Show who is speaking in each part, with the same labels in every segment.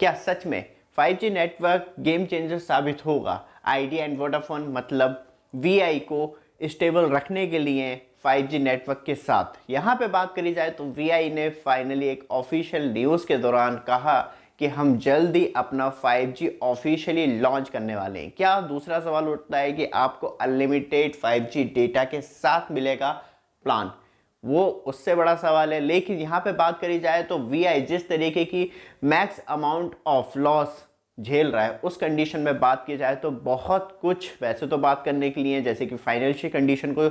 Speaker 1: क्या सच में 5G network game changer साबित होगा आइडिया एंड वोडाफोन मतलब वीआई को स्टेबल रखने के लिए 5G नेटवर्क के साथ यहाँ पे बात करी जाए तो वीआई ने फाइनली एक ऑफिशियल न्यूज़ के दौरान कहा कि हम जल्दी अपना 5G ऑफिशियली लॉन्च करने वाले हैं क्या दूसरा सवाल उठता है कि आपको अनलिमिटेड 5G डेटा के साथ मिलेगा प्लान वो उससे बड़ा सवाल है लेकिन यहाँ पे बात करी जाए तो वीआई जिस तरीके की मैक्स अमाउंट ऑफ लॉस झेल रहा है उस कंडीशन में बात की जाए तो बहुत कुछ वैसे तो बात करने के लिए जैसे कि फाइनेंशियल कंडीशन को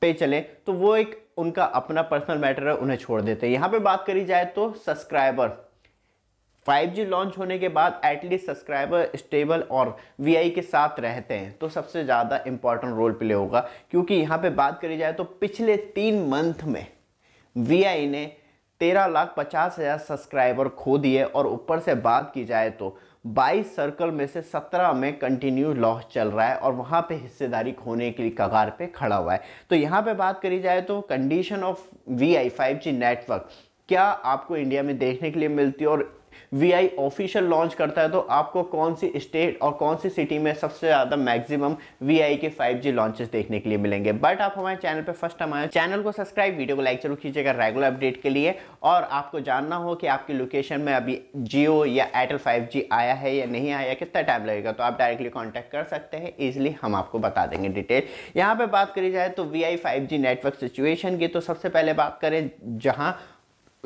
Speaker 1: पे चलें तो वो एक उनका अपना पर्सनल मैटर है उन्हें छोड़ देते हैं यहाँ पे बात करी जाए तो सब्सक्राइबर 5G लॉन्च होने के बाद एटलीस्ट सब्सक्राइबर स्टेबल और वीआई के साथ रहते हैं तो सबसे ज़्यादा इंपॉर्टेंट रोल प्ले होगा क्योंकि यहाँ पे बात करी जाए तो पिछले तीन मंथ में वीआई ने तेरह लाख पचास हज़ार सब्सक्राइबर खो दिए और ऊपर से बात की जाए तो 22 सर्कल में से 17 में कंटिन्यू लॉस चल रहा है और वहाँ पे हिस्सेदारी खोने के लिए कगार पे खड़ा हुआ है तो यहाँ पे बात करी जाए तो condition of V I five G network क्या आपको इंडिया में देखने के लिए मिलती है और वी ऑफिशियल लॉन्च करता है तो आपको कौन सी स्टेट और कौन सी सिटी में सबसे ज़्यादा मैक्सिमम वी के 5G लॉन्चेस देखने के लिए मिलेंगे बट आप हमारे चैनल पर फर्स्ट टाइम हमारे चैनल को सब्सक्राइब वीडियो को लाइक जरूर कीजिएगा रेगुलर अपडेट के लिए और आपको जानना हो कि आपकी लोकेशन में अभी जियो या एयरटेल फाइव आया है या नहीं आया कितना टाइम लगेगा तो आप डायरेक्टली कॉन्टैक्ट कर सकते हैं ईजिली हम आपको बता देंगे डिटेल यहाँ पर बात करी जाए तो वी आई नेटवर्क सिचुएशन की तो सबसे पहले बात करें जहाँ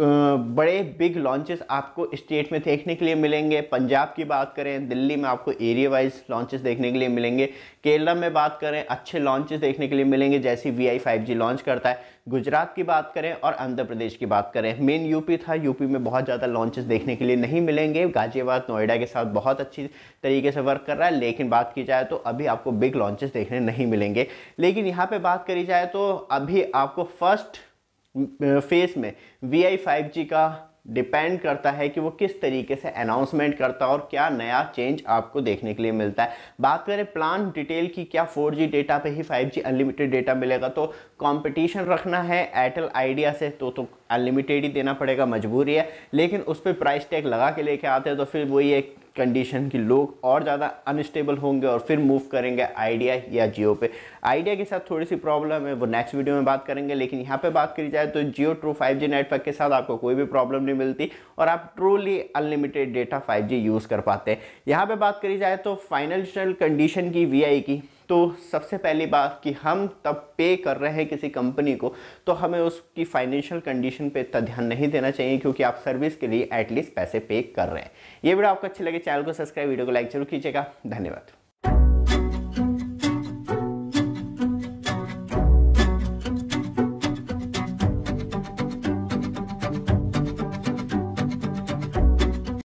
Speaker 1: बड़े बिग लॉन्चेस आपको स्टेट में देखने के लिए मिलेंगे पंजाब की बात करें दिल्ली में आपको एरिया वाइज लॉन्चेस देखने के लिए मिलेंगे केरला में बात करें अच्छे लॉन्चेस देखने के लिए मिलेंगे जैसे V I five G launch करता है गुजरात की बात करें और आंध्र प्रदेश की बात करें मेन यूपी था यूपी में बहुत ज़्यादा लॉन्चेस देखने के लिए नहीं मिलेंगे गाजियाबाद नोएडा के साथ बहुत अच्छी तरीके से वर्क कर रहा है लेकिन बात की जाए तो अभी आपको बिग लॉन्चेस देखने नहीं मिलेंगे लेकिन यहाँ पर बात करी जाए तो अभी आपको फर्स्ट फेस में वी आई फाइव जी का डिपेंड करता है कि वो किस तरीके से अनाउंसमेंट करता है और क्या नया चेंज आपको देखने के लिए मिलता है बात करें प्लान डिटेल की क्या 4G डेटा पे ही 5G अनलिमिटेड डेटा मिलेगा तो कंपटीशन रखना है एयरटेल आइडिया से तो तो अनलिमिटेड ही देना पड़ेगा मजबूरी है लेकिन उस पर प्राइस टैग लगा के लेके आते हैं तो फिर वही एक कंडीशन की लोग और ज़्यादा अनस्टेबल होंगे और फिर मूव करेंगे आइडिया या जियो पे आइडिया के साथ थोड़ी सी प्रॉब्लम है वो नेक्स्ट वीडियो में बात करेंगे लेकिन यहाँ पे बात करी जाए तो Jio true five G network के साथ आपको कोई भी प्रॉब्लम नहीं मिलती और आप truly unlimited data five use कर पाते हैं यहाँ पर बात करी जाए तो फाइनेंशियल कंडीशन की वी की तो सबसे पहली बात कि हम तब पे कर रहे हैं किसी कंपनी को तो हमें उसकी फाइनेंशियल कंडीशन पे इतना ध्यान नहीं देना चाहिए क्योंकि आप सर्विस के लिए एटलीस्ट पैसे पे कर रहे हैं ये वीडियो आपको अच्छी लगे चैनल को सब्सक्राइब वीडियो को लाइक जरूर कीजिएगा धन्यवाद